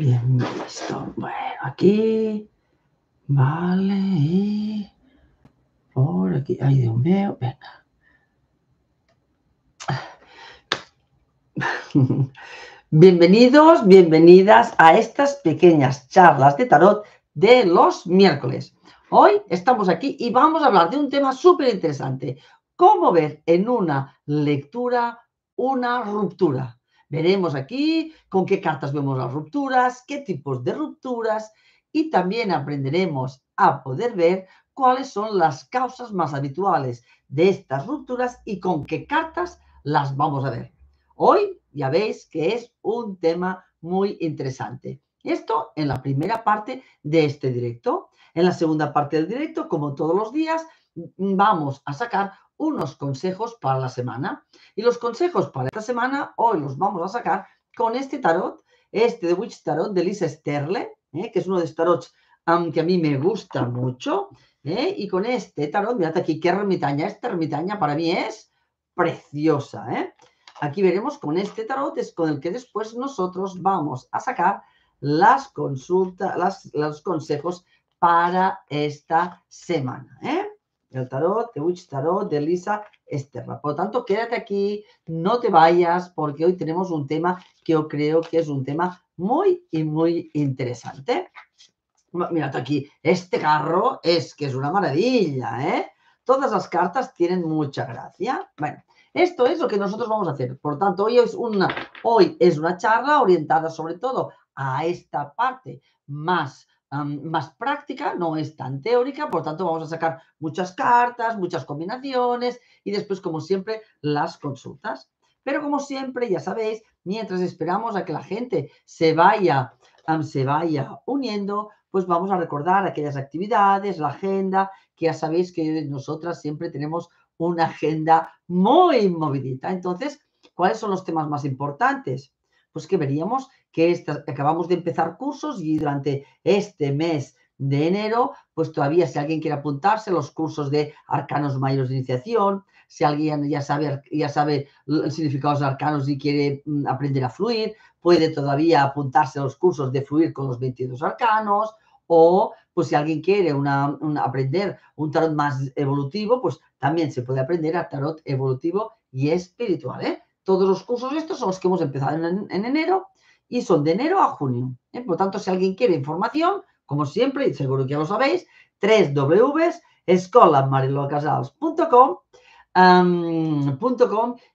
Bien, Bueno, aquí. Vale, aquí. Ay, Dios mío, venga. Bienvenidos, bienvenidas a estas pequeñas charlas de tarot de los miércoles. Hoy estamos aquí y vamos a hablar de un tema súper interesante. ¿Cómo ver en una lectura una ruptura? Veremos aquí con qué cartas vemos las rupturas, qué tipos de rupturas y también aprenderemos a poder ver cuáles son las causas más habituales de estas rupturas y con qué cartas las vamos a ver. Hoy ya veis que es un tema muy interesante. Esto en la primera parte de este directo. En la segunda parte del directo, como todos los días, vamos a sacar unos consejos para la semana. Y los consejos para esta semana, hoy los vamos a sacar con este tarot, este de Witch Tarot de Lisa Sterle, ¿eh? que es uno de estos tarots que a mí me gusta mucho. ¿eh? Y con este tarot, mirad aquí qué ermitaña. Esta ermitaña para mí es preciosa. ¿eh? Aquí veremos con este tarot, es con el que después nosotros vamos a sacar las consultas, los consejos para esta semana. ¿eh? el tarot, de Witch Tarot, de Lisa Esterra. Por lo tanto, quédate aquí, no te vayas, porque hoy tenemos un tema que yo creo que es un tema muy y muy interesante. Mira, aquí, este carro es que es una maravilla, ¿eh? Todas las cartas tienen mucha gracia. Bueno, esto es lo que nosotros vamos a hacer. Por tanto, hoy es una, hoy es una charla orientada sobre todo a esta parte más más práctica, no es tan teórica, por tanto vamos a sacar muchas cartas, muchas combinaciones y después, como siempre, las consultas. Pero como siempre, ya sabéis, mientras esperamos a que la gente se vaya, se vaya uniendo, pues vamos a recordar aquellas actividades, la agenda, que ya sabéis que nosotras siempre tenemos una agenda muy movidita. Entonces, ¿cuáles son los temas más importantes? Pues que veríamos que acabamos de empezar cursos y durante este mes de enero, pues todavía si alguien quiere apuntarse a los cursos de arcanos mayores de iniciación, si alguien ya sabe, ya sabe el significado de los arcanos y quiere mm, aprender a fluir, puede todavía apuntarse a los cursos de fluir con los 22 arcanos o pues si alguien quiere aprender un tarot más evolutivo, pues también se puede aprender a tarot evolutivo y espiritual. ¿eh? Todos los cursos estos son los que hemos empezado en enero y son de enero a junio. ¿eh? Por lo tanto, si alguien quiere información, como siempre, y seguro que ya lo sabéis, www.escolamarilocasals.com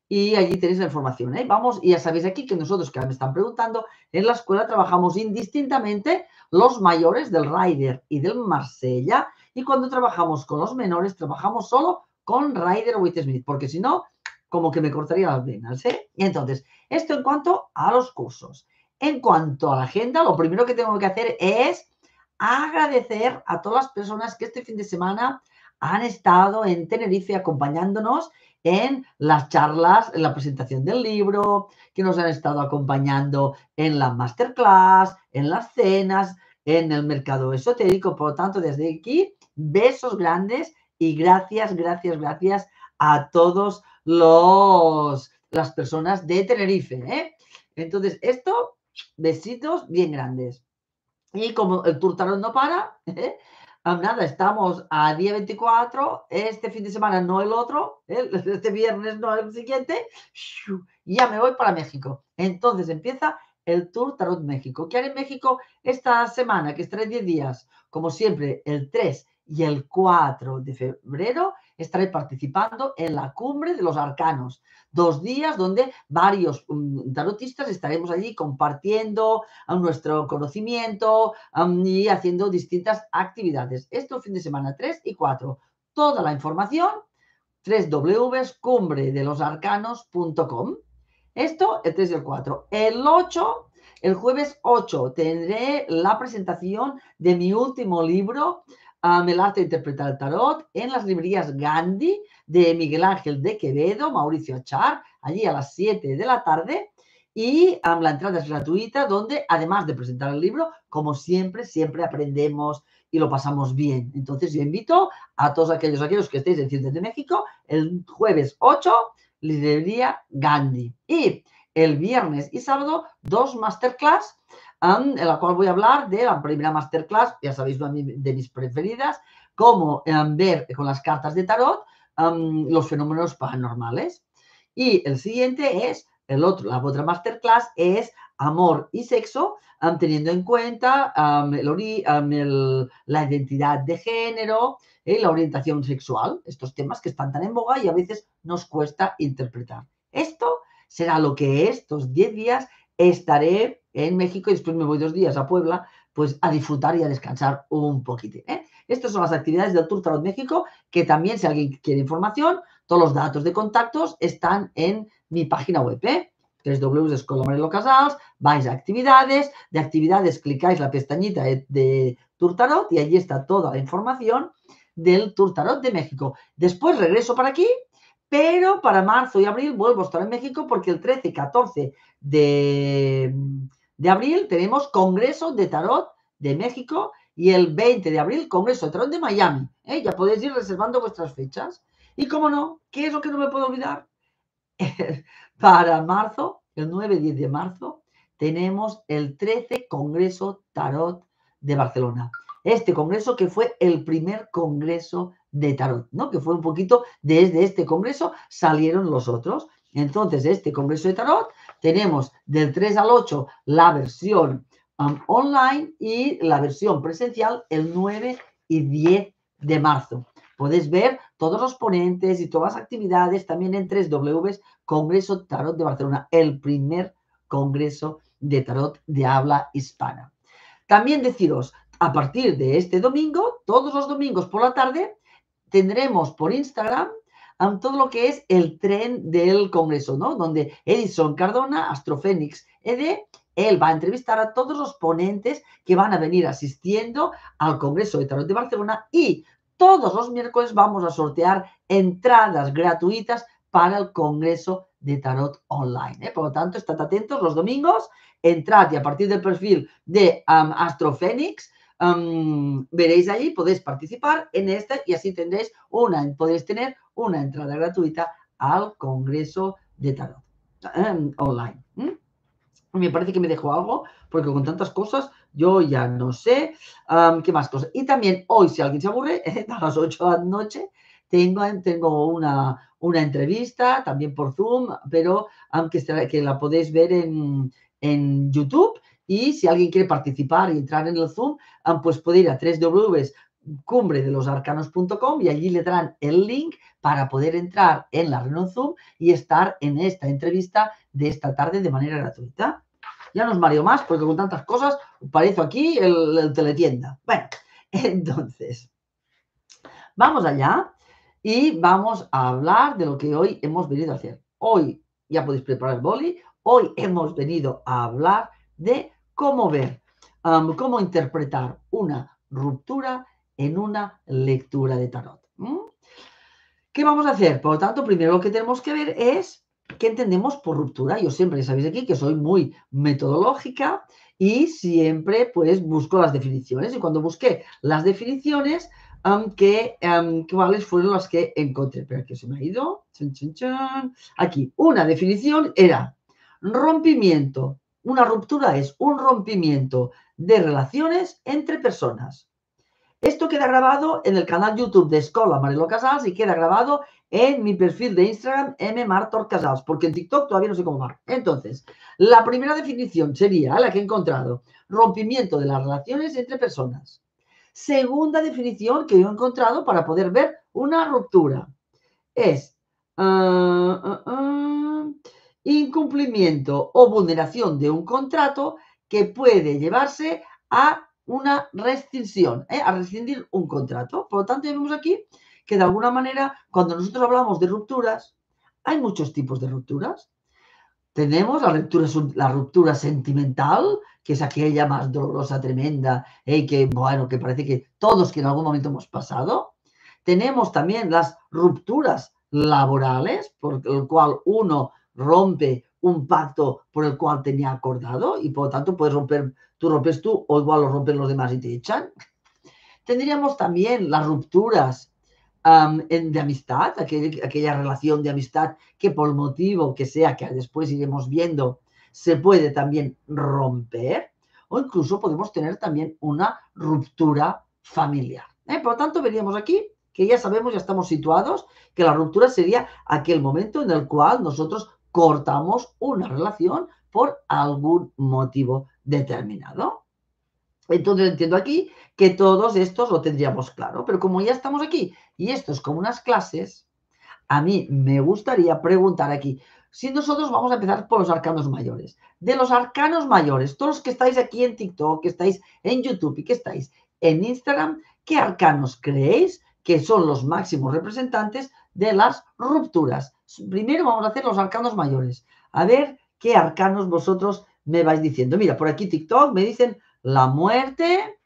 y allí tenéis la información. ¿eh? Vamos, y ya sabéis aquí que nosotros, que me están preguntando, en la escuela trabajamos indistintamente los mayores del Rider y del Marsella y cuando trabajamos con los menores, trabajamos solo con Rider Smith, porque si no, como que me cortaría las venas. ¿eh? entonces, esto en cuanto a los cursos. En cuanto a la agenda, lo primero que tengo que hacer es agradecer a todas las personas que este fin de semana han estado en Tenerife acompañándonos en las charlas, en la presentación del libro, que nos han estado acompañando en la masterclass, en las cenas, en el mercado esotérico. Por lo tanto, desde aquí, besos grandes y gracias, gracias, gracias a todos los las personas de Tenerife. ¿eh? Entonces, esto Besitos bien grandes. Y como el Tarot no para, ¿eh? nada, estamos a día 24, este fin de semana no el otro, ¿eh? este viernes no el siguiente, ya me voy para México. Entonces empieza el Tour Tarot México. ¿Qué haré en México esta semana, que es 10 días? Como siempre, el 3 y el 4 de febrero estaré participando en la cumbre de los arcanos. Dos días donde varios mm, tarotistas estaremos allí compartiendo nuestro conocimiento y haciendo distintas actividades. Esto fin de semana 3 y 4. Toda la información www.cumbredelosarcanos.com. Esto este el 3 y el 4. El 8 el jueves 8 tendré la presentación de mi último libro, el arte de interpretar el tarot en las librerías Gandhi de Miguel Ángel de Quevedo, Mauricio Achar, allí a las 7 de la tarde. Y la entrada es gratuita, donde además de presentar el libro, como siempre, siempre aprendemos y lo pasamos bien. Entonces yo invito a todos aquellos, aquellos que estéis en Ciudad de México el jueves 8, librería Gandhi. Y el viernes y sábado dos masterclass en la cual voy a hablar de la primera masterclass, ya sabéis, de mis preferidas, cómo em, ver con las cartas de tarot em, los fenómenos paranormales. Y el siguiente es, el otro, la otra masterclass es amor y sexo, em, teniendo en cuenta la identidad de género y eh, la orientación sexual, estos temas que están tan en boga y a veces nos cuesta interpretar. Esto será lo que estos 10 días estaré en México y después me voy dos días a Puebla, pues a disfrutar y a descansar un poquito. ¿eh? Estas son las actividades del Tour México, que también si alguien quiere información, todos los datos de contactos están en mi página web, ¿eh? vais a actividades, de actividades clicáis la pestañita e, de Turtarot y allí está toda la información del Turtarot de México. Después regreso para aquí, pero para marzo y abril vuelvo a estar en México porque el 13 y 14 de, de abril tenemos Congreso de Tarot de México y el 20 de abril Congreso de Tarot de Miami. ¿eh? Ya podéis ir reservando vuestras fechas. Y cómo no, ¿qué es lo que no me puedo olvidar? Para marzo, el 9-10 de marzo, tenemos el 13 Congreso Tarot de Barcelona. Este congreso que fue el primer congreso de tarot, ¿no? Que fue un poquito desde este congreso salieron los otros. Entonces, este congreso de tarot tenemos del 3 al 8 la versión um, online y la versión presencial el 9 y 10 de marzo. Podéis ver todos los ponentes y todas las actividades también en 3W Congreso Tarot de Barcelona, el primer Congreso de Tarot de habla hispana. También deciros, a partir de este domingo, todos los domingos por la tarde, tendremos por Instagram todo lo que es el tren del Congreso, ¿no? Donde Edison Cardona, Astrofénix ED, él va a entrevistar a todos los ponentes que van a venir asistiendo al Congreso de Tarot de Barcelona y todos los miércoles vamos a sortear entradas gratuitas para el Congreso de Tarot Online. ¿eh? Por lo tanto, estad atentos los domingos, entrad y a partir del perfil de Astrofénix, veréis allí, podéis participar en esta y así tendréis una, podéis tener una entrada gratuita al Congreso de Tarot em, online. Me parece que me dejo algo, porque con tantas cosas yo ya no sé qué más cosas. Y también hoy, si alguien se aburre, a las 8 de la noche tengo, tengo una, entrevista, también por Zoom, pero aunque que la podéis ver en, YouTube y si alguien quiere participar y entrar en el Zoom, pues puede ir a Cumbre de los Arcanos.com y allí le darán el link para poder entrar en la reunión Zoom y estar en esta entrevista de esta tarde de manera gratuita. Ya no os mareo más porque con tantas cosas parezco aquí el, teletienda. Bueno, entonces, vamos allá y vamos a hablar de lo que hoy hemos venido a hacer. Hoy ya podéis preparar el boli, hoy hemos venido a hablar de cómo ver, um, cómo interpretar una ruptura en una lectura de tarot. ¿Qué vamos a hacer? Por lo tanto, primero lo que tenemos que ver es qué entendemos por ruptura. Yo siempre, sabéis aquí, que soy muy metodológica y siempre pues busco las definiciones. Y cuando busqué las definiciones, ¿cuáles fueron las que encontré? Pero que se me ha ido. Aquí, una definición era rompimiento. Una ruptura es un rompimiento de relaciones entre personas. Esto queda grabado en el canal YouTube de Escola Marelo Casals y queda grabado en mi perfil de Instagram Martor Casals, porque en TikTok todavía no sé cómo va. Entonces, la primera definición sería la que he encontrado, rompimiento de las relaciones entre personas. Segunda definición que he encontrado para poder ver una ruptura es ah, ah, ah, incumplimiento o vulneración de un contrato que puede llevarse a una rescisión, ¿eh? a rescindir un contrato. Por lo tanto, ya vemos aquí que de alguna manera, cuando nosotros hablamos de rupturas, hay muchos tipos de rupturas. Tenemos la ruptura, sentimental, que es aquella más dolorosa, tremenda, y ¿eh? que, bueno, que parece que todos que en algún momento hemos pasado. Tenemos también las rupturas laborales, por el cual uno rompe un pacto por el cual tenía acordado y por lo tanto puedes romper, tú rompes tú o igual lo rompen los demás y te echan. Tendríamos también las rupturas de amistad, aquella relación de amistad que por motivo que sea, que después iremos viendo, se puede también romper o incluso podemos tener también una ruptura familiar. ¿eh? Por lo tanto, veríamos aquí que ya sabemos, ya estamos situados, que la ruptura sería aquel momento en el cual nosotros cortamos una relación por algún motivo determinado. Entonces entiendo aquí que todos estos lo tendríamos claro, pero como ya estamos aquí y esto es como unas clases, a mí me gustaría preguntar aquí, si nosotros vamos a empezar por los arcanos mayores, de los arcanos mayores, todos los que estáis aquí en TikTok, que estáis en YouTube y que estáis en Instagram, ¿qué arcanos creéis que son los máximos representantes de las rupturas. Primero vamos a hacer los arcanos mayores. A ver qué arcanos vosotros me vais diciendo. Mira, por aquí TikTok me dicen la muerte,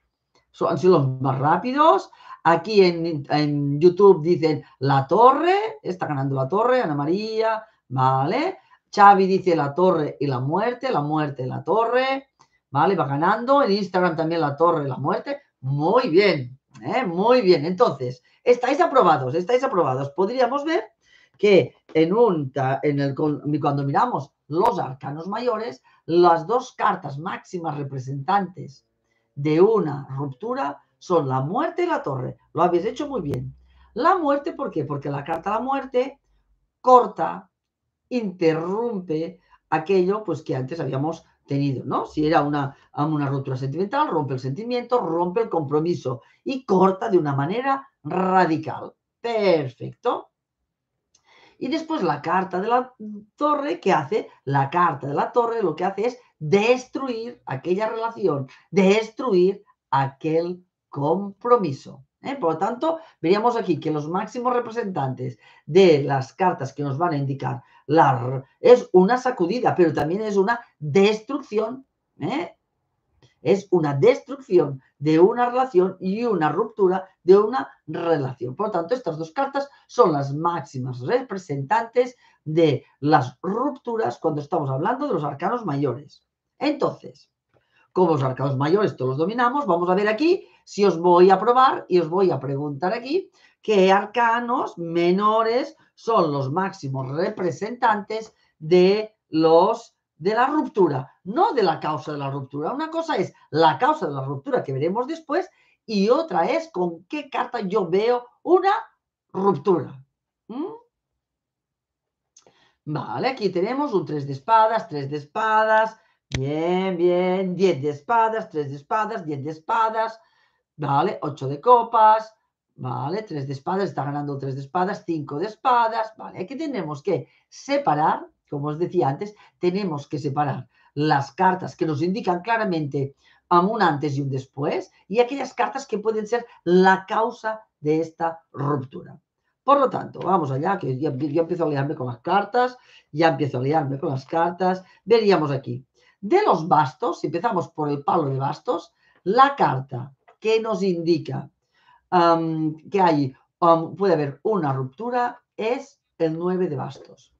son, sido los más rápidos. Aquí en, YouTube dicen la torre, está ganando la torre, Ana María, ¿vale? Xavi dice la torre y la muerte, la muerte, y la torre, ¿vale? Va ganando. En Instagram también la torre, y la muerte. Muy bien, ¿eh? muy bien. Entonces, Estáis aprobados, estáis aprobados. Podríamos ver que en un, en el, cuando miramos los arcanos mayores, las dos cartas máximas representantes de una ruptura son la muerte y la torre. Lo habéis hecho muy bien. La muerte, ¿por qué? Porque la carta de la muerte corta, interrumpe aquello pues, que antes habíamos si era una, una ruptura sentimental, rompe el sentimiento, rompe el compromiso y corta de una manera radical. Perfecto. Y después la carta de la torre, ¿qué hace? La carta de la torre lo que hace es destruir aquella relación, destruir aquel compromiso. ¿eh? Por lo tanto, veríamos aquí que los máximos representantes de las cartas que nos van a indicar es una sacudida, pero también es una destrucción. ¿eh? Es una destrucción de una relación y una ruptura de una relación. Por lo tanto, estas dos cartas son las máximas representantes de las rupturas cuando estamos hablando de los arcanos mayores. Entonces, como los arcanos mayores todos los dominamos, vamos a ver aquí si os voy a probar y os voy a preguntar aquí qué arcanos menores son los máximos representantes de los de la ruptura, no de la causa de la ruptura. Una cosa es la causa de la ruptura que veremos después y otra es con qué carta yo veo una ruptura. ¿Mm? Vale, aquí tenemos un 3 de espadas, 3 de espadas, bien, bien, 10 de espadas, 3 de espadas, 10 de espadas, vale, 8 de copas, ¿vale? tres de espadas, está ganando tres de espadas, cinco de espadas, ¿vale? Aquí tenemos que separar, como os decía antes, tenemos que separar las cartas que nos indican claramente un antes y un después y aquellas cartas que pueden ser la causa de esta ruptura. Por lo tanto, vamos allá, que yo, empiezo a liarme con las cartas, ya empiezo a liarme con las cartas. Veríamos aquí. De los bastos, empezamos por el palo de bastos, la carta que nos indica que hay, puede haber una ruptura es el 9 de bastos.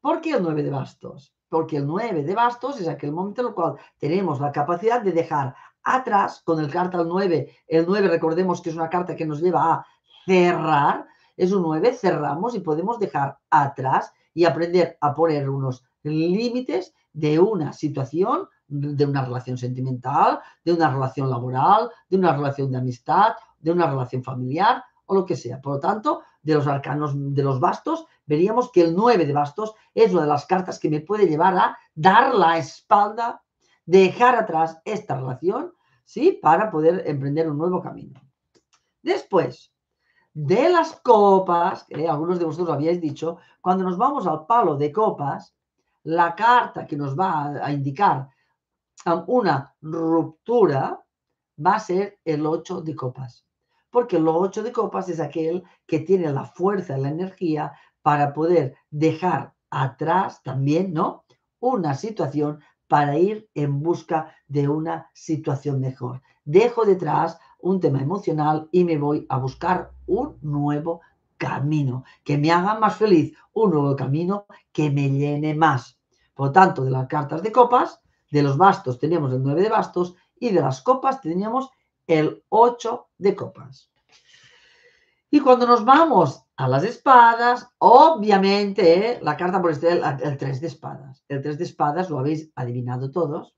¿Por qué el 9 de bastos? Porque el 9 de bastos es aquel momento en el cual tenemos la capacidad de dejar atrás con el carta al 9. El 9, recordemos que es una carta que nos lleva a cerrar. Es un 9, cerramos y podemos dejar atrás y aprender a poner unos límites de una situación, de una relación sentimental, de una relación laboral, de una relación de amistad de una relación familiar o lo que sea. Por lo tanto, de los arcanos de los bastos, veríamos que el 9 de bastos es una de las cartas que me puede llevar a dar la espalda, dejar atrás esta relación, ¿sí? Para poder emprender un nuevo camino. Después, de las copas, que algunos de vosotros habíais dicho, cuando nos vamos al palo de copas, la carta que nos va a, indicar una ruptura va a ser el 8 de copas porque los ocho de copas es aquel que tiene la fuerza, y la energía para poder dejar atrás también, ¿no? Una situación para ir en busca de una situación mejor. Dejo detrás un tema emocional y me voy a buscar un nuevo camino que me haga más feliz, un nuevo camino que me llene más. Por lo tanto, de las cartas de copas, de los bastos teníamos el 9 de bastos y de las copas teníamos el 8 de copas. Y cuando nos vamos a las espadas, obviamente ¿eh? la carta por este, el, 3 de espadas. El 3 de espadas lo habéis adivinado todos.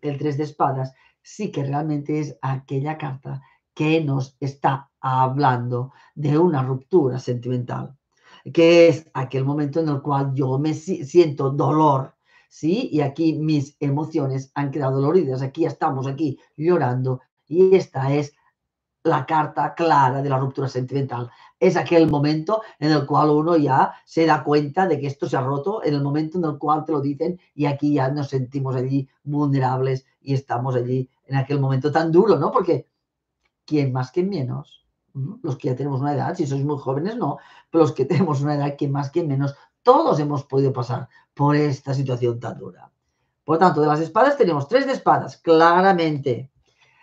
El 3 de espadas sí que realmente es aquella carta que nos está hablando de una ruptura sentimental, que es aquel momento en el cual yo me siento dolor, ¿sí? Y aquí mis emociones han quedado doloridas, aquí estamos, aquí llorando y esta es la carta clara de la ruptura sentimental. Es aquel momento en el cual uno ya se da cuenta de que esto se ha roto, en el momento en el cual te lo dicen y aquí ya nos sentimos allí vulnerables y estamos allí en aquel momento tan duro, ¿no? Porque quien más, que menos? ¿Mm? Los que ya tenemos una edad, si sois muy jóvenes no, pero los que tenemos una edad, que más, que menos? Todos hemos podido pasar por esta situación tan dura. Por lo tanto, de las espadas tenemos tres de espadas, claramente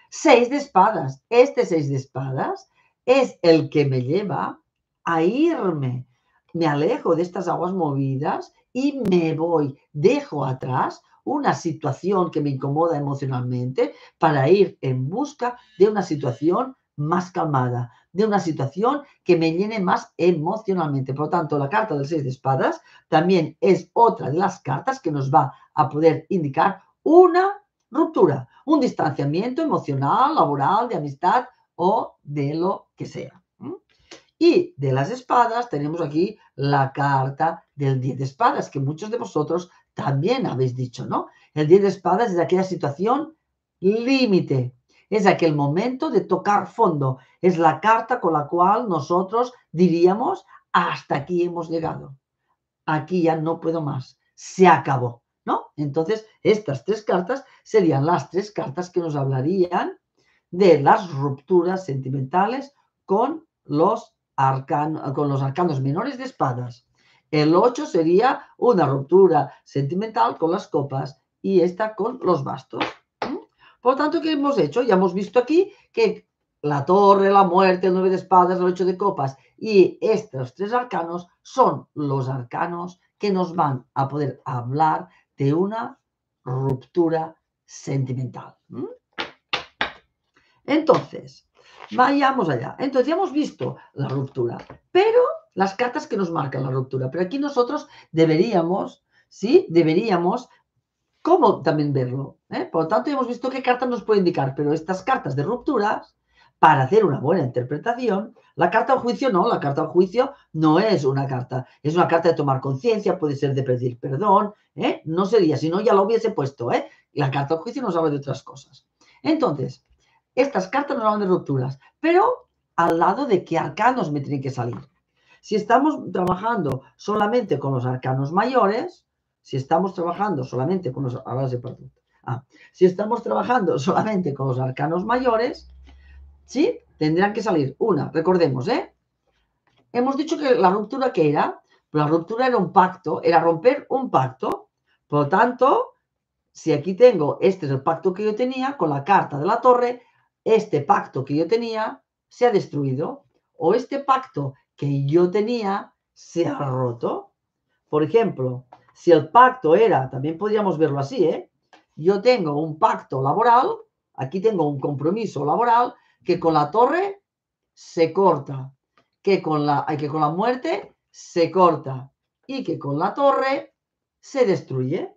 Seis de espadas. Este seis de espadas es el que me lleva a irme. Me alejo de estas aguas movidas y me voy. Dejo atrás una situación que me incomoda emocionalmente para ir en busca de una situación más calmada, de una situación que me llene más emocionalmente. Por lo tanto, la carta del seis de espadas también es otra de las cartas que nos va a poder indicar una ruptura, un distanciamiento emocional, laboral, de amistad o de lo que sea. Y de las espadas tenemos aquí la carta del 10 de espadas, que muchos de vosotros también habéis dicho, ¿no? El 10 de espadas es aquella situación límite, es aquel momento de tocar fondo, es la carta con la cual nosotros diríamos, hasta aquí hemos llegado, aquí ya no puedo más, se acabó. ¿no? Entonces, estas tres cartas serían las tres cartas que nos hablarían de las rupturas sentimentales con los, arcanos, con los arcanos menores de espadas. El 8 sería una ruptura sentimental con las copas y esta con los bastos. Por lo tanto, ¿qué hemos hecho? Ya hemos visto aquí que la torre, la muerte, el 9 de espadas, el 8 de copas y estos tres arcanos son los arcanos que nos van a poder hablar de una ruptura sentimental. Entonces, vayamos allá. Entonces, ya hemos visto la ruptura, pero las cartas que nos marcan la ruptura. Pero aquí nosotros deberíamos, ¿sí? Deberíamos, ¿cómo también verlo? ¿Eh? Por lo tanto, ya hemos visto qué cartas nos puede indicar, pero estas cartas de rupturas para hacer una buena interpretación, la carta al juicio no, la carta al juicio no es una carta, es una carta de tomar conciencia, puede ser de pedir perdón, ¿eh? no sería, si no ya lo hubiese puesto, ¿eh? la carta al juicio nos habla de otras cosas. Entonces, estas cartas nos hablan de rupturas, pero al lado de qué arcanos me tienen que salir. Si estamos trabajando solamente con los arcanos mayores, si estamos trabajando solamente con los, ah, si estamos trabajando solamente con los arcanos mayores, ¿Sí? Tendrán que salir una, recordemos, ¿eh? Hemos dicho que la ruptura que era, la ruptura era un pacto, era romper un pacto. Por lo tanto, si aquí tengo, este es el pacto que yo tenía, con la carta de la torre, este pacto que yo tenía se ha destruido, o este pacto que yo tenía se ha roto. Por ejemplo, si el pacto era, también podríamos verlo así, ¿eh? Yo tengo un pacto laboral, aquí tengo un compromiso laboral que con la torre se corta, que con la, que con la muerte se corta y que con la torre se destruye.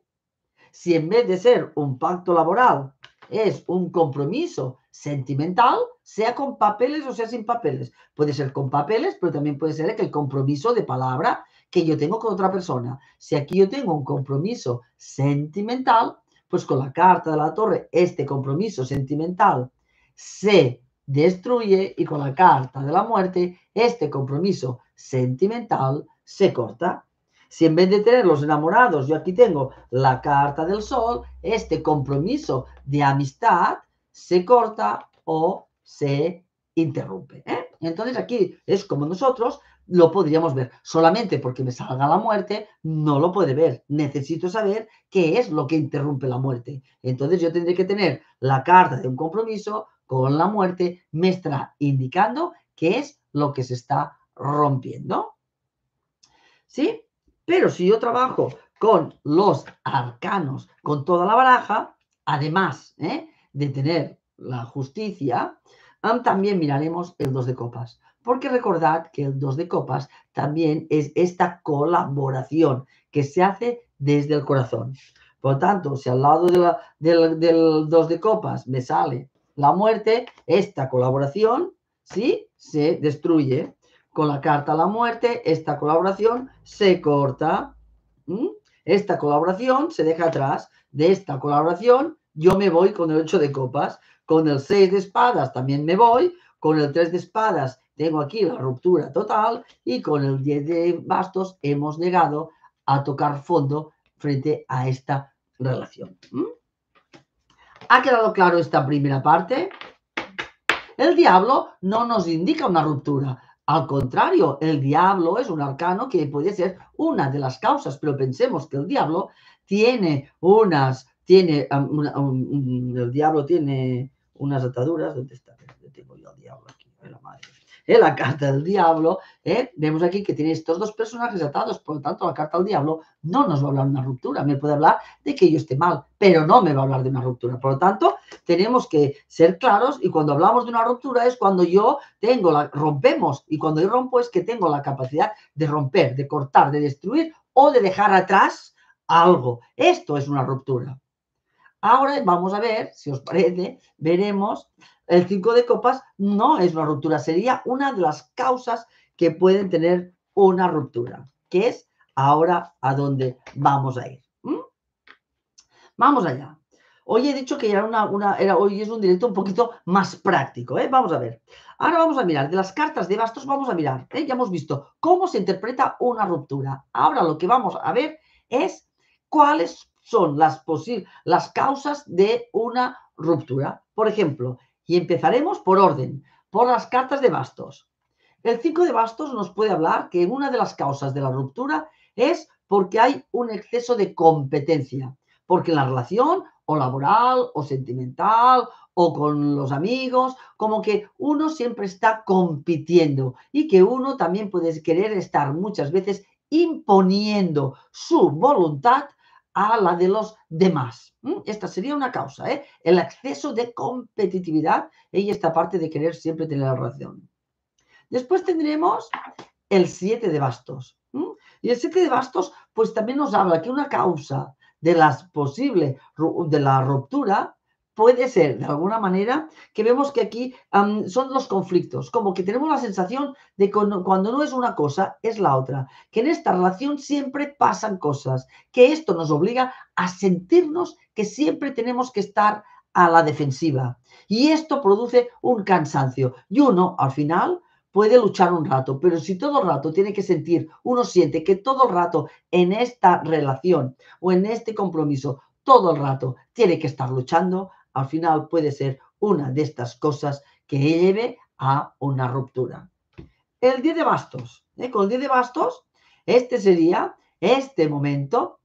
Si en vez de ser un pacto laboral es un compromiso sentimental, sea con papeles o sea sin papeles. Puede ser con papeles, pero también puede ser que el compromiso de palabra que yo tengo con otra persona. Si aquí yo tengo un compromiso sentimental, pues con la carta de la torre, este compromiso sentimental se destruye y con la carta de la muerte este compromiso sentimental se corta. Si en vez de tener los enamorados, yo aquí tengo la carta del sol, este compromiso de amistad se corta o se interrumpe. ¿eh? Entonces aquí es como nosotros lo podríamos ver. Solamente porque me salga la muerte, no lo puede ver. Necesito saber qué es lo que interrumpe la muerte. Entonces yo tendré que tener la carta de un compromiso con la muerte me está indicando qué es lo que se está rompiendo. ¿Sí? Pero si yo trabajo con los arcanos, con toda la baraja, además ¿eh? de tener la justicia, también miraremos el 2 de copas. Porque recordad que el 2 de copas también es esta colaboración que se hace desde el corazón. Por lo tanto, si al lado del 2 de copas me sale la muerte, esta colaboración, ¿sí? Se destruye. Con la carta a la muerte, esta colaboración se corta. Esta colaboración se deja atrás. De esta colaboración yo me voy con el 8 de copas. Con el 6 de espadas también me voy. Con el 3 de espadas tengo aquí la ruptura total. Y con el 10 de bastos hemos llegado a tocar fondo frente a esta relación. ¿Ha quedado claro esta primera parte? El diablo no nos indica una ruptura. Al contrario, el diablo es un arcano que puede ser una de las causas, pero pensemos que el diablo tiene unas, tiene, um, mm, el diablo tiene unas ataduras. ¿Dónde está? ¿Dónde tengo yo al diablo aquí? La madre. ¿eh? la carta del diablo, ¿eh? vemos aquí que tiene estos dos personajes atados, por lo tanto la carta del diablo no nos va a hablar de una ruptura, me puede hablar de que yo esté mal, pero no me va a hablar de una ruptura. Por lo tanto, tenemos que ser claros y cuando hablamos de una ruptura es cuando yo tengo, la, rompemos y cuando yo rompo es que tengo la capacidad de romper, de cortar, de destruir o de dejar atrás algo. Esto es una ruptura. Ahora vamos a ver, si os parece, veremos el 5 de copas no es una ruptura, sería una de las causas que pueden tener una ruptura, que es ahora a dónde vamos a ir. Vamos allá. Hoy he dicho que era una, hoy es un directo un poquito más práctico, ¿eh? Vamos a ver. Ahora vamos a mirar, de las cartas de bastos vamos a mirar, ¿eh? ya hemos visto cómo se interpreta una ruptura. Ahora lo que vamos a ver es cuáles son las, las causas de una ruptura. Por ejemplo, y empezaremos por orden, por las cartas de bastos. El 5 de bastos nos puede hablar que una de las causas de la ruptura es porque hay un exceso de competencia, porque en la relación o laboral o sentimental o con los amigos, como que uno siempre está compitiendo y que uno también puede querer estar muchas veces imponiendo su voluntad a la de los demás. Esta sería una causa, ¿eh? el exceso de competitividad y esta parte de querer siempre tener la razón Después tendremos el 7 de bastos. Y el 7 de bastos, pues también nos habla que una causa de, las posible, de la ruptura puede ser, de alguna manera, que vemos que aquí son los conflictos, como que tenemos la sensación de que cuando no es una cosa, es la otra, que en esta relación siempre pasan cosas, que esto nos obliga a sentirnos que siempre tenemos que estar a la defensiva. Y esto produce un cansancio. Y uno, al final, puede luchar un rato, pero si todo el rato tiene que sentir, uno siente que todo el rato en esta relación o en este compromiso, todo el rato tiene que estar luchando, al final puede ser una de estas cosas que lleve a una ruptura. El 10 de bastos. ¿eh? Con el 10 de bastos, este sería este momento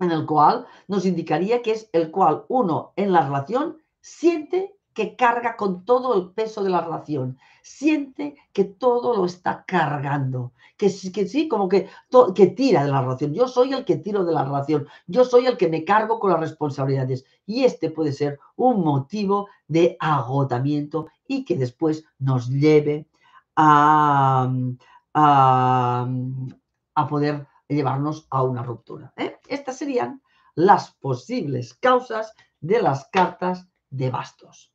en el cual nos indicaría que es el cual uno en la relación siente que carga con todo el peso de la relación. Siente que todo lo está cargando, que, que sí, como que, que tira de la relación. Yo soy el que tiro de la relación, yo soy el que me cargo con las responsabilidades. Y este puede ser un motivo de agotamiento y que después nos lleve a, poder llevarnos a una ruptura. ¿eh? Estas serían las posibles causas de las cartas de bastos.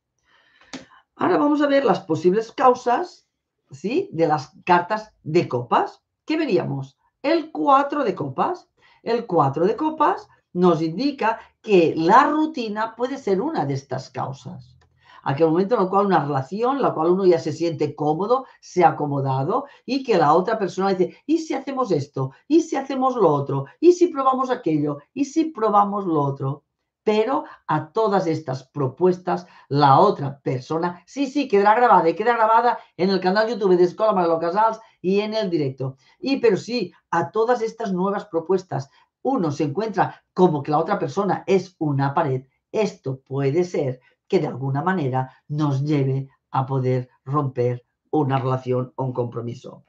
Ahora vamos a ver las posibles causas ¿sí? de las cartas de copas. ¿Qué veríamos? El 4 de copas. El 4 de copas nos indica que la rutina puede ser una de estas causas. Aquel momento en el cual una relación, la cual uno ya se siente cómodo, se ha acomodado y que la otra persona dice, ¿y si hacemos esto? ¿Y si hacemos lo otro? ¿Y si probamos aquello? ¿Y si probamos lo otro? pero a todas estas propuestas la otra persona sí, sí, quedará grabada y queda grabada en el canal YouTube de Escola Manolo Casals y en el directo. Y pero sí, a todas estas nuevas propuestas uno se encuentra como que la otra persona es una pared, esto puede ser que de alguna manera nos lleve a poder romper una relación o un compromiso.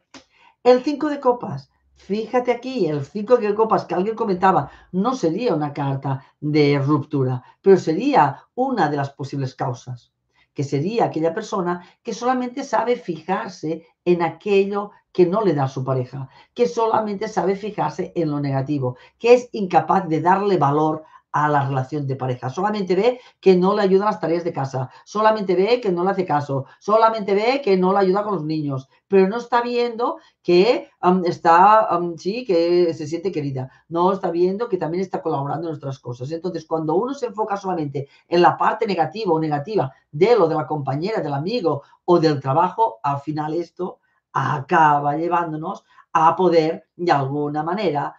El 5 de copas Fíjate aquí, el cinco de copas que alguien comentaba no sería una carta de ruptura, pero sería una de las posibles causas, que sería aquella persona que solamente sabe fijarse en aquello que no le da a su pareja, que solamente sabe fijarse en lo negativo, que es incapaz de darle valor a la relación de pareja. Solamente ve que no le ayuda las tareas de casa, solamente ve que no le hace caso, solamente ve que no le ayuda con los niños, pero no está viendo que está, sí, que se siente querida, no está viendo que también está colaborando en otras cosas. Entonces, cuando uno se enfoca solamente en la parte negativa o negativa de lo de la compañera, del amigo o del trabajo, al final esto acaba llevándonos a poder, de alguna manera,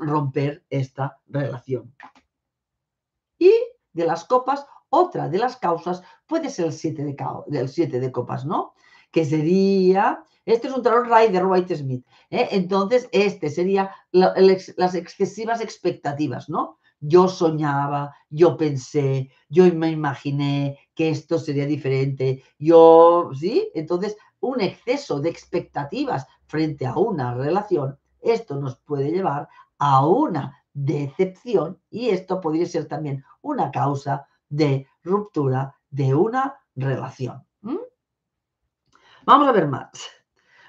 romper esta relación. Y de las copas, otra de las causas puede ser el 7 de, del siete de copas, ¿no? Que sería, este es un tarot Ray de White Smith, ¿eh? entonces este sería las excesivas expectativas, ¿no? Yo soñaba, yo pensé, yo me imaginé que esto sería diferente, yo, ¿sí? Entonces, un exceso de expectativas frente a una relación, esto nos puede llevar a una decepción y esto podría ser también una causa de ruptura de una relación. Vamos a ver más.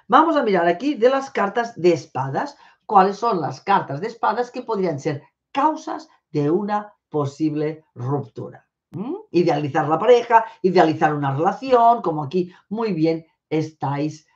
Vamos a mirar aquí de las cartas de espadas, cuáles son las cartas de espadas que podrían ser causas de una posible ruptura. Idealizar la pareja, idealizar una relación, como aquí muy bien estáis,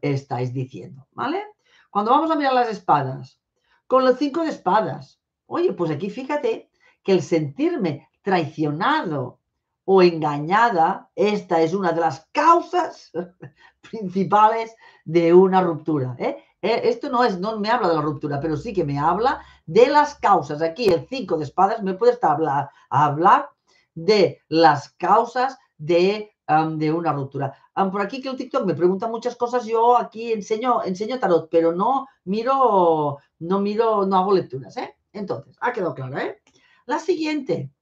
estáis diciendo, ¿vale? Cuando vamos a mirar las espadas, con los cinco de espadas, oye, pues aquí fíjate, que el sentirme traicionado o engañada, esta es una de las causas principales de una ruptura. ¿eh? Eh, esto no es, no me habla de la ruptura, pero sí que me habla de las causas. Aquí el cinco de espadas me puede estar hablar, a hablar de las causas de, de una ruptura. por aquí que el TikTok me pregunta muchas cosas, yo aquí enseño, enseño tarot, pero no miro, no miro, no hago lecturas, ¿eh? Entonces, ha quedado claro, ¿eh? La siguiente.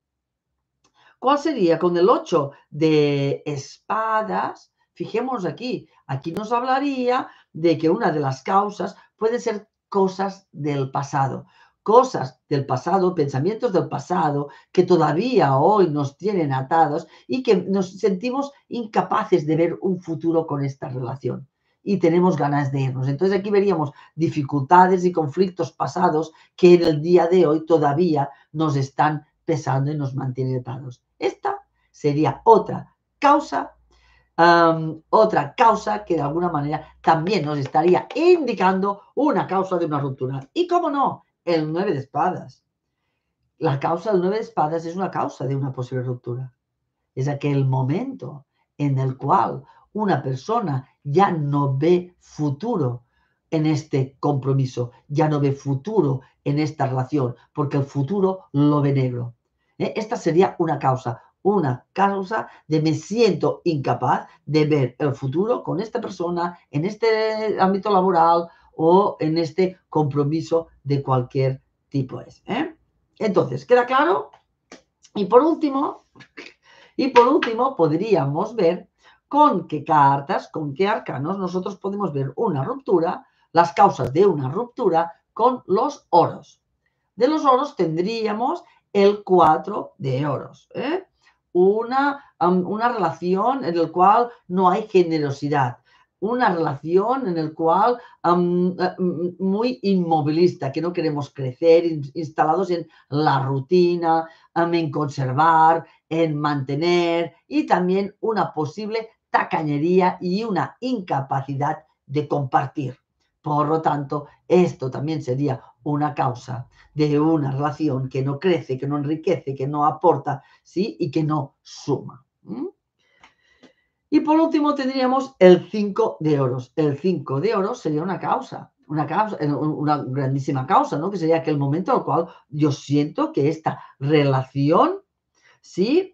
¿Cuál sería con el 8 de espadas? Fijémonos aquí. Aquí nos hablaría de que una de las causas puede ser cosas del pasado. Cosas del pasado, pensamientos del pasado que todavía hoy nos tienen atados y que nos sentimos incapaces de ver un futuro con esta relación y tenemos ganas de irnos. Entonces aquí veríamos dificultades y conflictos pasados que en el día de hoy todavía nos están pesando y nos mantienen atados. Esta sería otra causa, otra causa que de alguna manera también nos estaría indicando una causa de una ruptura. Y cómo no, el 9 de espadas. La causa del nueve de espadas es una causa de una posible ruptura. Es aquel momento en el cual una persona ya no ve futuro en este compromiso, ya no ve futuro en esta relación, porque el futuro lo ve negro. ¿Eh? Esta sería una causa, una causa de me siento incapaz de ver el futuro con esta persona en este ámbito laboral o en este compromiso de cualquier tipo es. ¿eh? Entonces, ¿queda claro? Y por último, y por último podríamos ver con qué cartas, con qué arcanos nosotros podemos ver una ruptura, las causas de una ruptura con los oros. De los oros tendríamos el 4 de oros. ¿eh? Una, una relación en la cual no hay generosidad, una relación en la cual eh, muy inmovilista, que no queremos crecer, instalados en la rutina, en conservar, en mantener y también una posible tacañería y una incapacidad de compartir. Por lo tanto, esto también sería una causa de una relación que no crece, que no enriquece, que no aporta, ¿sí? Y que no suma. Y por último tendríamos el 5 de oros. El 5 de oros sería una causa, una causa, eh, una grandísima causa, ¿no? Que sería aquel momento al cual yo siento que esta relación, ¿sí?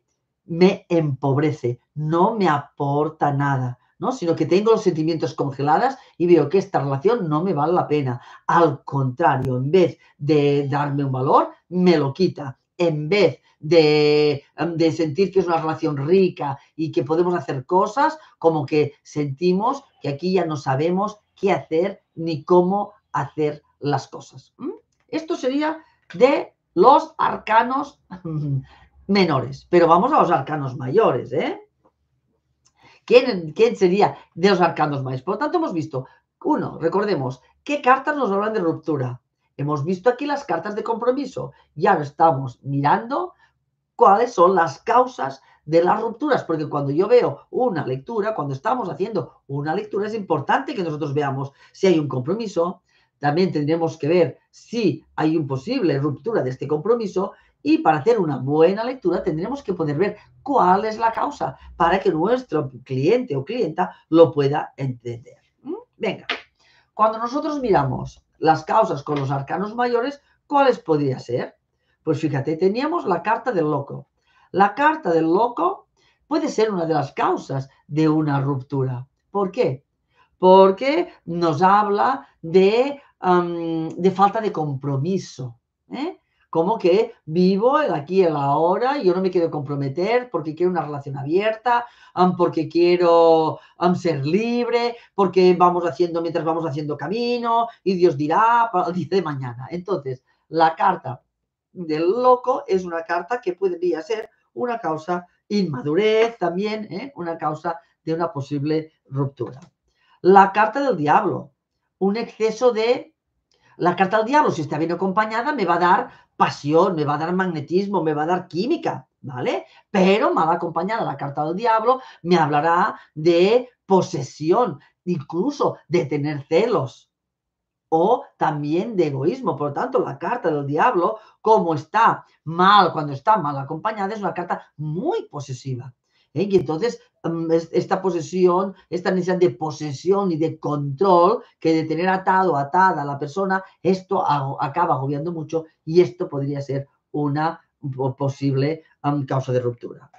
me empobrece, no me aporta nada, ¿no? Sino que tengo los sentimientos congelados y veo que esta relación no me vale la pena. Al contrario, en vez de darme un valor, me lo quita. En vez em, de, sentir que es una relación rica y que podemos hacer cosas, como que sentimos que aquí ya no sabemos qué hacer ni cómo hacer las cosas. Esto sería de los arcanos menores, pero vamos a los arcanos mayores, ¿eh? ¿Quién, quién sería de los arcanos mayores? Por lo tanto, hemos visto, uno, recordemos, ¿qué cartas nos hablan de ruptura? Hemos visto aquí las cartas de compromiso Ya lo estamos mirando cuáles son las causas de las rupturas, porque cuando yo veo una lectura, cuando estamos haciendo una lectura, es importante que nosotros veamos si hay un compromiso, también tendremos que ver si hay un posible ruptura de este compromiso y para hacer una buena lectura tendremos que poder ver cuál es la causa para que nuestro cliente o clienta lo pueda entender. Venga, cuando nosotros miramos las causas con los arcanos mayores, ¿cuáles podría ser? Pues fíjate, teníamos la carta del loco. La carta del loco puede ser una de las causas de una ruptura. ¿Por qué? Porque nos habla de, de falta de compromiso. ¿eh? como que vivo aquí y ahora, yo no me quiero comprometer porque quiero una relación abierta, porque quiero ser libre, porque vamos haciendo, mientras vamos haciendo camino, y Dios dirá, de mañana. Entonces, la carta del loco es una carta que podría ser una causa inmadurez también, ¿eh? una causa de una posible ruptura. La carta del diablo, un exceso de... La carta del diablo, si está bien acompañada, me va a dar pasión, me va a dar magnetismo, me va a dar química, ¿vale? Pero mal acompañada la carta del diablo me hablará de posesión, incluso de tener celos o también de egoísmo. Por lo tanto, la carta del diablo, como está mal, cuando está mal acompañada, es una carta muy posesiva. ¿eh? Y entonces mm, esta posesión, esta necesidad de posesión y de control que de tener atado, atada a la persona, esto acaba agobiando mucho y esto podría ser una posible mm, causa de ruptura.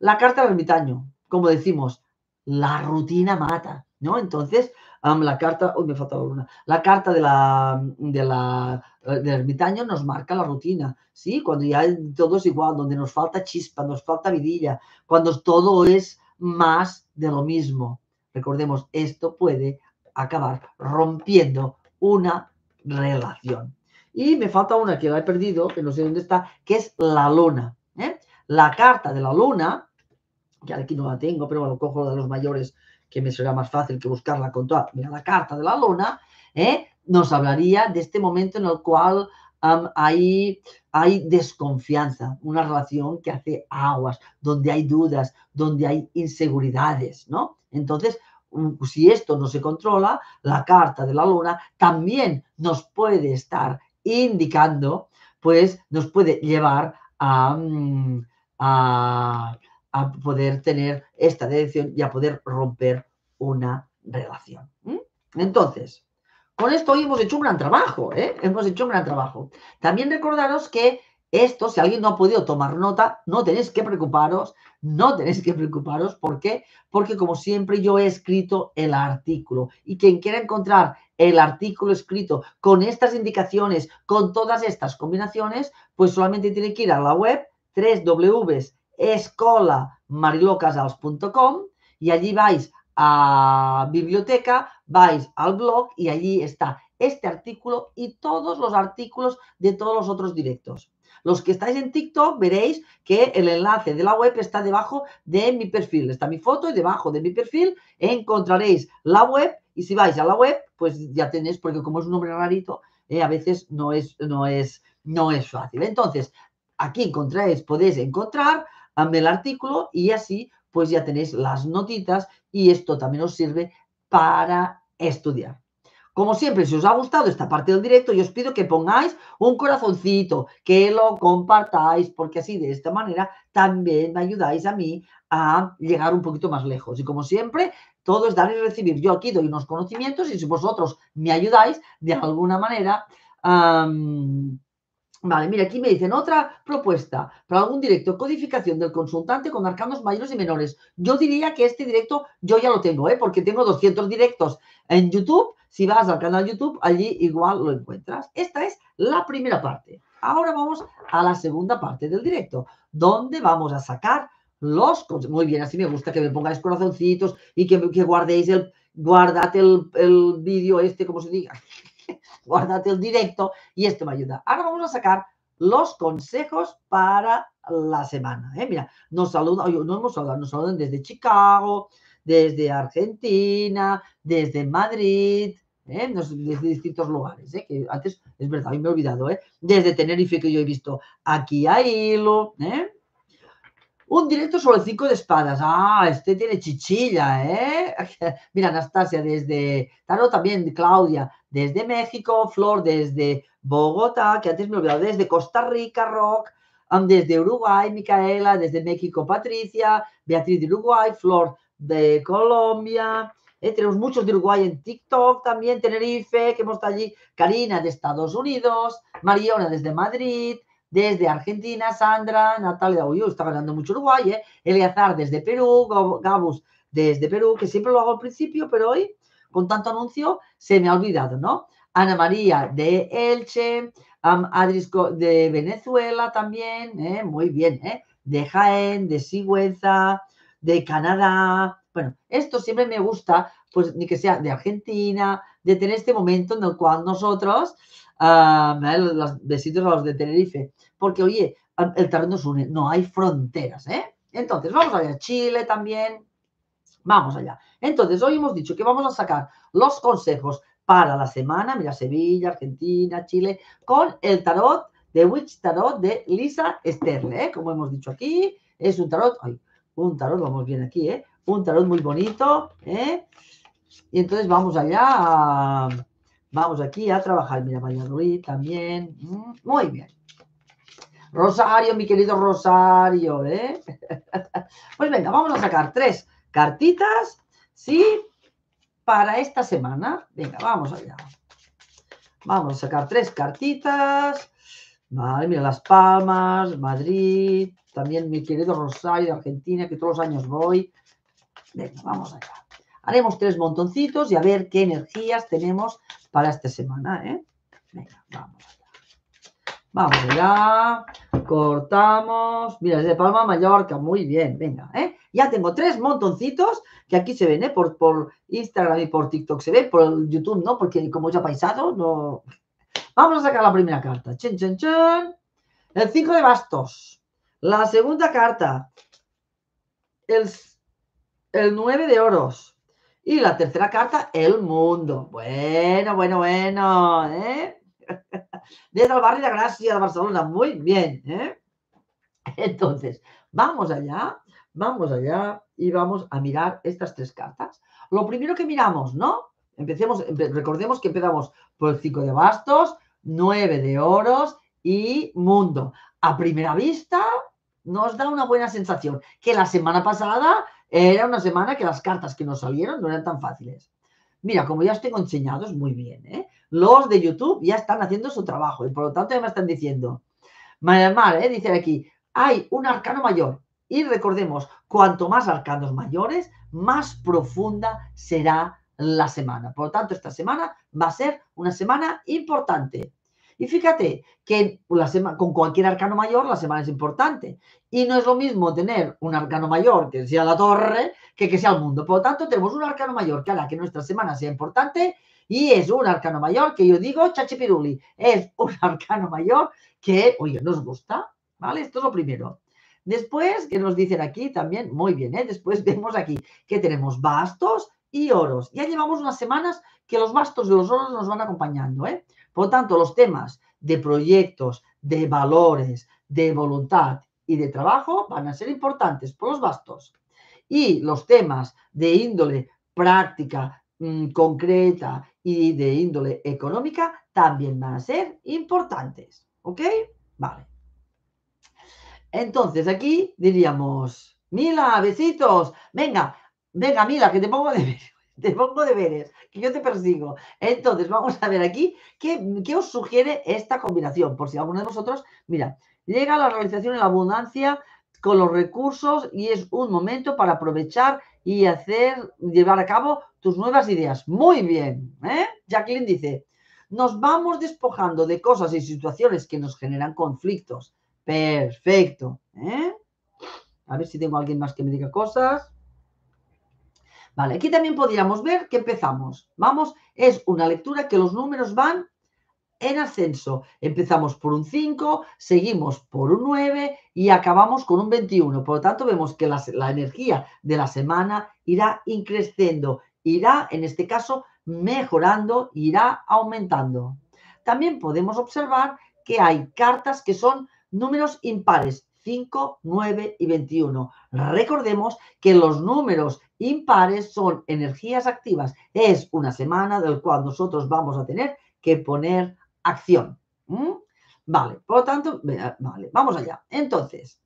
La carta del ermitaño, como decimos, la rutina mata, ¿no? Entonces, mm, la carta, hoy me faltaba una, la carta de la, de la el eh, ermitaño nos marca la rutina, ¿sí? Cuando ya todo es igual, donde nos falta chispa, nos falta vidilla, cuando todo es más de lo mismo. Recordemos, esto puede acabar rompiendo una relación. Y me falta una que la he perdido, que no sé dónde está, que es la luna. ¿eh? La carta de la luna, que aquí no la tengo, pero bueno, cojo de los mayores, que me será más fácil que buscarla con toda. Mira, la carta de la luna, ¿eh? nos hablaría de este momento en el cual hay, desconfianza, una relación que hace aguas, donde hay dudas, donde hay inseguridades, ¿no? Entonces, si esto no se controla, la carta de la luna también nos puede estar indicando, pues nos puede llevar a, mm, a, poder tener esta decisión y a poder romper una relación. Entonces, con esto hoy hemos hecho un gran trabajo, ¿eh? Hemos hecho un gran trabajo. También recordaros que esto, si alguien no ha podido tomar nota, no tenéis que preocuparos, no tenéis que preocuparos. ¿Por qué? Porque como siempre yo he escrito el artículo y quien quiera encontrar el artículo escrito con estas indicaciones, con todas estas combinaciones, pues solamente tiene que ir a la web www.escolamarilocasals.com y allí vais a biblioteca, vais al blog y allí está este artículo y todos los artículos de todos los otros directos. Los que estáis en TikTok veréis que el enlace de la web está debajo de mi perfil. Está mi foto y debajo de mi perfil encontraréis la web y si vais a la web, pues ya tenéis, porque como es un nombre rarito, eh, a veces no es, no, es, no es fácil. Entonces, aquí encontráis, podéis encontrar el artículo y así pues ya tenéis las notitas y esto también os sirve para estudiar. Como siempre, si os ha gustado esta parte del directo, yo os pido que pongáis un corazoncito, que lo compartáis, porque así de esta manera también me ayudáis a mí a llegar un poquito más lejos. Y como siempre, todo es dar y recibir. Yo aquí doy unos conocimientos y si vosotros me ayudáis de alguna manera, Vale, mira, aquí me dicen otra propuesta para algún directo, codificación del consultante con arcanos mayores y menores. Yo diría que este directo yo ya lo tengo, ¿eh? porque tengo 200 directos en YouTube. Si vas al canal YouTube, allí igual lo encuentras. Esta es la primera parte. Ahora vamos a la segunda parte del directo, donde vamos a sacar los Muy bien, así me gusta que me pongáis corazoncitos y que, guardéis el, guardad el, el vídeo este, como se diga. guárdate el directo y esto me ayuda. Ahora vamos a sacar los consejos para la semana. ¿eh? Mira, nos saludan, no hemos nos saludan desde Chicago, desde Argentina, desde Madrid, ¿eh? desde distintos lugares, ¿eh? que antes es verdad, me he olvidado, desde Tenerife que yo he visto aquí a Hilo, un directo sobre el cinco de espadas. Ah, este tiene chichilla, Mira, Anastasia desde... Claro, también Claudia desde México, Flor desde Bogotá, que antes me olvidado, desde Costa Rica, Rock, desde Uruguay, Micaela, desde México, Patricia, Beatriz de Uruguay, Flor de Colombia, eh, tenemos muchos de Uruguay en TikTok también, Tenerife, que hemos estado allí, Karina de Estados Unidos, Mariona desde Madrid, desde Argentina, Sandra, Natalia, uy, está ganando mucho Uruguay, eh, Eleazar desde Perú, Gabus desde Perú, que siempre lo hago al principio, pero hoy con tanto anuncio se me ha olvidado, ¿no? Ana María de Elche, Adrisco de Venezuela también, ¿eh? muy bien, ¿eh? de Jaén, de Sigüenza, de Canadá. Bueno, esto siempre me gusta, pues ni que sea de Argentina, de tener este momento en el cual nosotros, ¿eh? los besitos a los de Tenerife, porque oye, el terreno nos une, no hay fronteras, ¿eh? Entonces, vamos a ver, Chile también, Vamos allá. Entonces, hoy hemos dicho que vamos a sacar los consejos para la semana, mira, Sevilla, Argentina, Chile, con el tarot de Witch Tarot de Lisa Sterle, ¿eh? como hemos dicho aquí, es un tarot, un tarot, vamos bien aquí, ¿eh? un tarot muy bonito, ¿eh? y entonces vamos allá, vamos aquí a trabajar, mira, Ruiz también, mm, muy bien. Rosario, mi querido Rosario, ¿eh? pues venga, vamos a sacar tres cartitas, ¿sí? Para esta semana. Venga, vamos allá. Vamos a sacar tres cartitas. Vale, mira, Las Palmas, Madrid, también mi querido Rosario de Argentina, que todos los años voy. Venga, vamos allá. Haremos tres montoncitos y a ver qué energías tenemos para esta semana, ¿eh? Venga, vamos allá. Vamos allá. Cortamos. Mira, es de Palma, Mallorca. Muy bien, venga, ¿eh? Ya tengo tres montoncitos que aquí se ven, ¿eh? Por, Instagram y por TikTok se ve, por YouTube no, porque como ha paisado, no. Vamos a sacar la primera carta. Chen, El 5 de bastos. La segunda carta. El, el 9 de oros. Y la tercera carta, el mundo. Bueno, bueno, bueno, ¿eh? Desde el barrio de Gracia de Barcelona. Muy bien, ¿eh? Entonces, vamos allá. Vamos allá y vamos a mirar estas tres cartas. Lo primero que miramos, ¿no? Empecemos, recordemos que empezamos por el 5 de bastos, 9 de oros y mundo. A primera vista nos da una buena sensación, que la semana pasada era una semana que las cartas que nos salieron no eran tan fáciles. Mira, como ya os tengo enseñados muy bien, ¿eh? los de YouTube ya están haciendo su trabajo y por lo tanto ya me están diciendo, mal, mal, ¿eh? dice aquí, hay un arcano mayor, y recordemos, cuanto más arcanos mayores, más profunda será la semana. Por lo tanto, esta semana va a ser una semana importante. Y fíjate que con cualquier arcano mayor la semana es importante. Y no es lo mismo tener un arcano mayor que sea la torre que que sea el mundo. Por lo tanto, tenemos un arcano mayor que hará que nuestra semana sea importante y es un arcano mayor que yo digo, chachipiruli, es un arcano mayor que, oye, nos gusta, ¿vale? Esto es lo primero. Después, que nos dicen aquí también, muy bien, ¿eh? después vemos aquí que tenemos bastos y oros. Ya llevamos unas semanas que los bastos y los oros nos van acompañando. ¿eh? Por lo tanto, los temas de proyectos, de valores, de voluntad y de trabajo van a ser importantes por los bastos. Y los temas de índole práctica, mm, concreta y de índole económica también van a ser importantes. ¿Ok? Vale. Entonces aquí diríamos, Mila, besitos, venga, venga Mila, que te pongo deberes, te pongo deberes, que yo te persigo. Entonces vamos a ver aquí qué, qué os sugiere esta combinación, por si alguno de vosotros, mira, llega la realización en la abundancia con los recursos y es un momento para aprovechar y hacer, llevar a cabo tus nuevas ideas. Muy bien, ¿eh? Jacqueline dice, nos vamos despojando de cosas y situaciones que nos generan conflictos Perfecto. ¿eh? A ver si tengo alguien más que me diga cosas. Vale, aquí también podríamos ver que empezamos. Vamos, es una lectura que los números van en ascenso. Empezamos por un 5, seguimos por un 9 y acabamos con un 21. Por lo tanto, vemos que la, la energía de la semana irá increciendo, irá, en este caso, mejorando, irá aumentando. También podemos observar que hay cartas que son números impares 5, 9 y 21. Recordemos que los números impares son energías activas. Es una semana del cual nosotros vamos a tener que poner acción. ¿Mm? Vale, por lo tanto, vale, vamos allá. Entonces,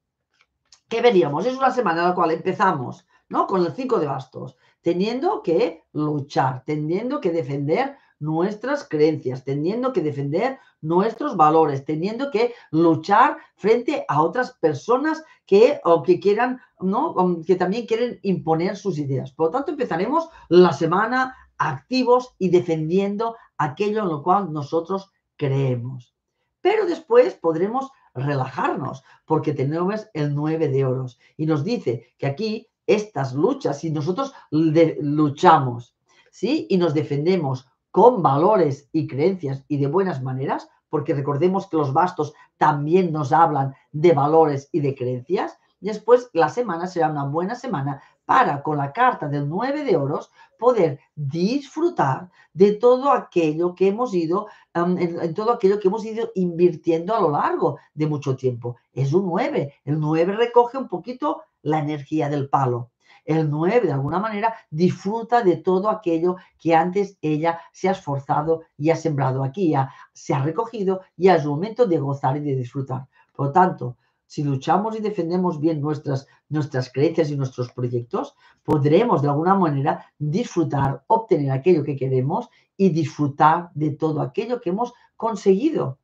¿qué veríamos? Es una semana en la cual empezamos, ¿no? Con el 5 de bastos, teniendo que luchar, teniendo que defender nuestras creencias, teniendo que defender nuestros valores, teniendo que luchar frente a otras personas que, que quieran, ¿no? que también quieren imponer sus ideas. Por lo tanto, empezaremos la semana activos y defendiendo aquello en lo cual nosotros creemos. Pero después podremos relajarnos, porque tenemos el 9 de oros. Y nos dice que aquí estas luchas, si nosotros luchamos, ¿sí? Y nos defendemos con valores y creencias y de buenas maneras, porque recordemos que los bastos también nos hablan de valores y de creencias. Después, la semana será una buena semana para, con la carta del 9 de oros, poder disfrutar de todo aquello que hemos ido, em, todo aquello que hemos ido invirtiendo a lo largo de mucho tiempo. Es un 9. El 9 recoge un poquito la energía del palo el 9 de alguna manera disfruta de todo aquello que antes ella se ha esforzado y ha sembrado aquí, se ha recogido y es momento de gozar y de disfrutar. Por lo tanto, si luchamos y defendemos bien nuestras, nuestras creencias y nuestros proyectos, podremos de alguna manera disfrutar, obtener aquello que queremos y disfrutar de todo aquello que hemos conseguido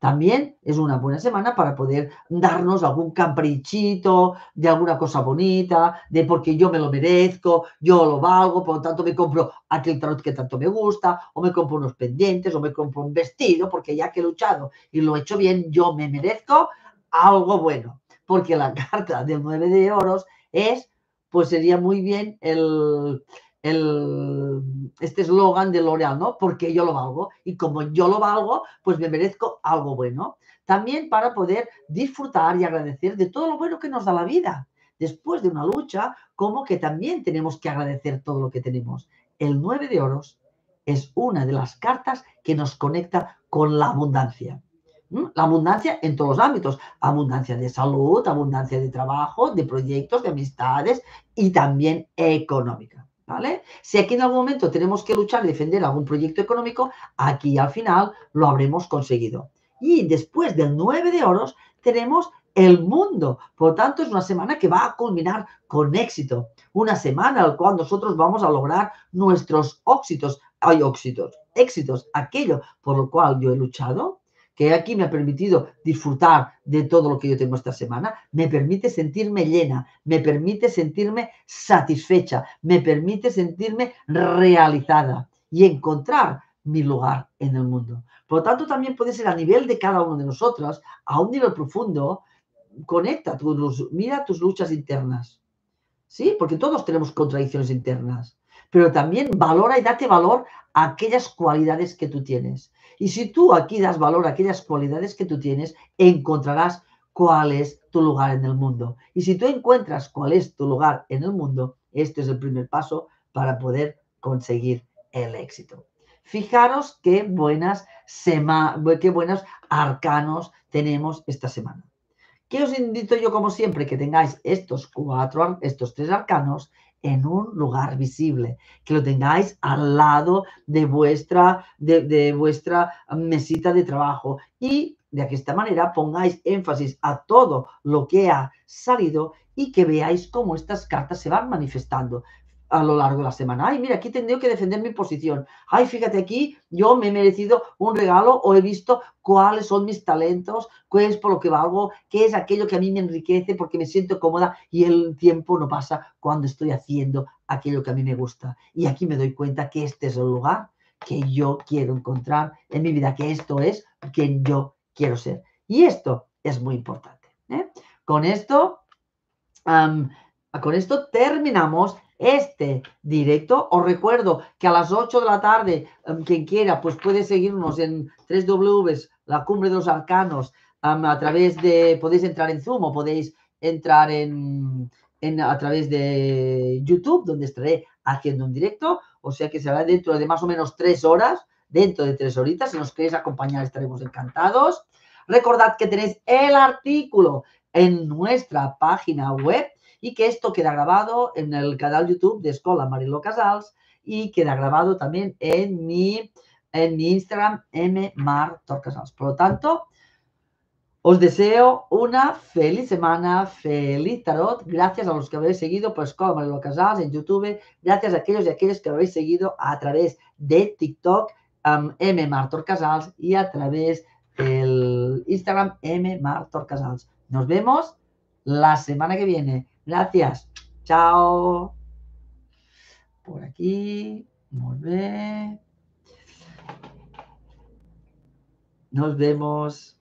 también es una buena semana para poder darnos algún caprichito de alguna cosa bonita, de porque yo me lo merezco, yo lo valgo, por lo tanto me compro aquel tarot que tanto me gusta, o me compro unos pendientes, o me compro un vestido, porque ya que he luchado y lo he hecho bien, yo me merezco algo bueno, porque la carta del 9 de oros es, pues sería muy bien el, el, este eslogan de L'Oreal, ¿no? Porque yo lo valgo. Y como yo lo valgo, pues me merezco algo bueno. También para poder disfrutar y agradecer de todo lo bueno que nos da la vida. Después de una lucha, como que también tenemos que agradecer todo lo que tenemos. El 9 de oros es una de las cartas que nos conecta con la abundancia. ¿Mm? La abundancia en todos los ámbitos. Abundancia de salud, abundancia de trabajo, de proyectos, de amistades y también económica. Si aquí en algún momento tenemos que luchar y defender algún proyecto económico, aquí al final lo habremos conseguido. Y después del 9 de oros tenemos el mundo. Por tanto, es una semana que va a culminar con éxito. Una semana en la cual nosotros vamos a lograr nuestros óxitos, hay óxitos, éxitos, aquello por lo cual yo he luchado, que aquí me ha permitido disfrutar de todo lo que yo tengo esta semana, me permite sentirme llena, me permite sentirme satisfecha, me permite sentirme realizada y encontrar mi lugar en el mundo. Por lo tanto, también puede ser a nivel de cada uno de nosotros, a un nivel profundo, conecta, tus, mira tus luchas internas. ¿Sí? Porque todos tenemos contradicciones internas. Pero también valora y date valor a aquellas cualidades que tú tienes. Y si tú aquí das valor a aquellas cualidades que tú tienes, encontrarás cuál es tu lugar en el mundo. Y si tú encuentras cuál es tu lugar en el mundo, este es el primer paso para poder conseguir el éxito. Fijaros qué buenas qué buenos arcanos tenemos esta semana. ¿Qué os invito yo como siempre? Que tengáis estos cuatro, estos tres arcanos en un lugar visible, que lo tengáis al lado de vuestra, de, vuestra mesita de trabajo y de esta manera pongáis énfasis a todo lo que ha salido y que veáis cómo estas cartas se van manifestando a lo largo de la semana. Ay, mira, aquí tenido que defender mi posición. Ay, fíjate aquí, yo me he merecido un regalo o he visto cuáles son mis talentos, qué es por lo que valgo, qué es aquello que a mí me enriquece porque me siento cómoda y el tiempo no pasa cuando estoy haciendo aquello que a mí me gusta. Y aquí me doy cuenta que este es el lugar que yo quiero encontrar en mi vida, que esto es quien yo quiero ser. Y esto es muy importante. ¿eh? Con esto... con esto terminamos este directo. Os recuerdo que a las 8 de la tarde, em, quien quiera, pues puede seguirnos en 3W, la cumbre de los arcanos, a través de, podéis entrar en Zoom o podéis entrar en, en, a través de YouTube, donde estaré haciendo un directo. O sea que será dentro de más o menos tres horas, dentro de tres horitas. Si nos queréis acompañar, estaremos encantados. Recordad que tenéis el artículo en nuestra página web y que esto queda grabado en el canal YouTube de Escola Marilo Casals y queda grabado también en mi, en M. Instagram mmartorcasals. Por lo tanto, os deseo una feliz semana, feliz tarot. Gracias a los que habéis seguido por Escola Marilo Casals en YouTube. Gracias a aquellos y aquellas aquellos que habéis seguido a través de TikTok, um, M. Martor Casals, y a través del Instagram M. Martor Casals. Nos vemos la semana que viene. Gracias. Chao. Por aquí. Volver. Nos vemos.